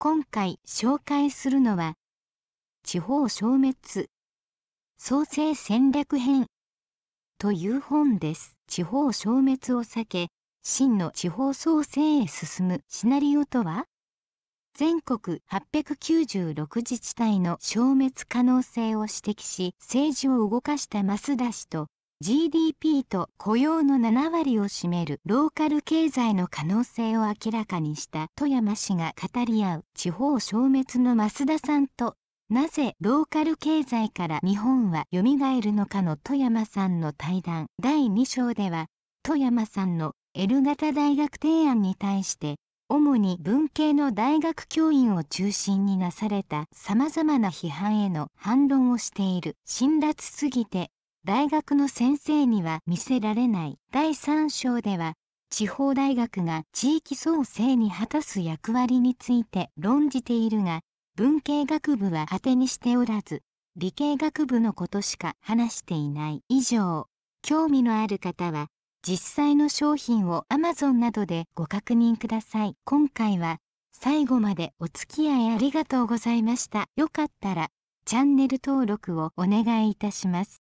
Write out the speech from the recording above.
今回紹介するのは地方消滅創生戦略編という本です地方消滅を避け真の地方創生へ進むシナリオとは全国896自治体の消滅可能性を指摘し政治を動かした増田氏と GDP と雇用の7割を占めるローカル経済の可能性を明らかにした富山氏が語り合う地方消滅の増田さんとなぜローカル経済から日本は蘇るのかの富山さんの対談第2章では富山さんの L 型大学提案に対して主に文系の大学教員を中心になされた様々な批判への反論をしている辛辣すぎて大学の先生には見せられない第3章では地方大学が地域創生に果たす役割について論じているが文系学部は当てにしておらず理系学部のことしか話していない以上興味のある方は実際の商品を Amazon などでご確認ください今回は最後までお付き合いありがとうございましたよかったらチャンネル登録をお願いいたします